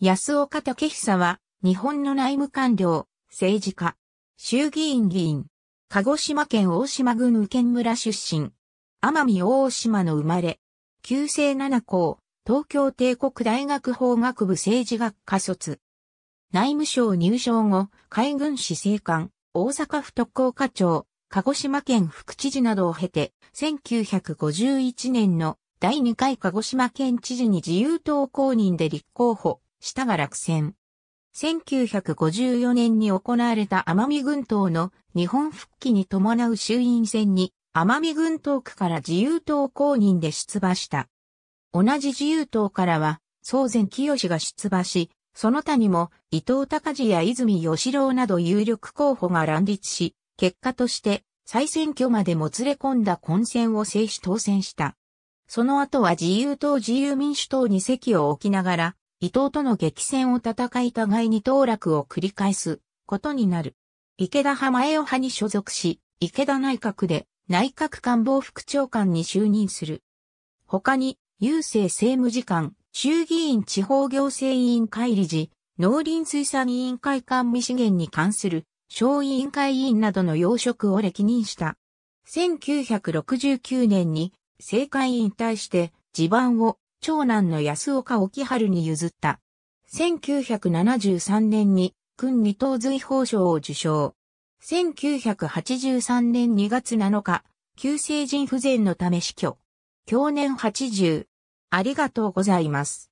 安岡武久は、日本の内務官僚、政治家、衆議院議員、鹿児島県大島郡宇検村出身、奄美大島の生まれ、旧姓七校、東京帝国大学法学部政治学科卒。内務省入省後、海軍司政官、大阪府特攻課長、鹿児島県副知事などを経て、1951年の第2回鹿児島県知事に自由党公認で立候補。したが落選。1954年に行われた奄美群島の日本復帰に伴う衆院選に奄美群島区から自由党公認で出馬した。同じ自由党からは、宗前清が出馬し、その他にも伊藤隆治や泉義郎など有力候補が乱立し、結果として再選挙までもつれ込んだ混戦を制し当選した。その後は自由党自由民主党に席を置きながら、伊藤との激戦を戦い互いに当落を繰り返すことになる。池田派前尾派に所属し、池田内閣で内閣官房副長官に就任する。他に、郵政政務次官、衆議院地方行政委員会理事、農林水産委員会管未資源に関する小委員会委員などの要職を歴任した。1969年に政界引退して地盤を長男の安岡沖春に譲った。1973年に、訓二等随法賞を受賞。1983年2月7日、急性腎不全のため死去。去年80。ありがとうございます。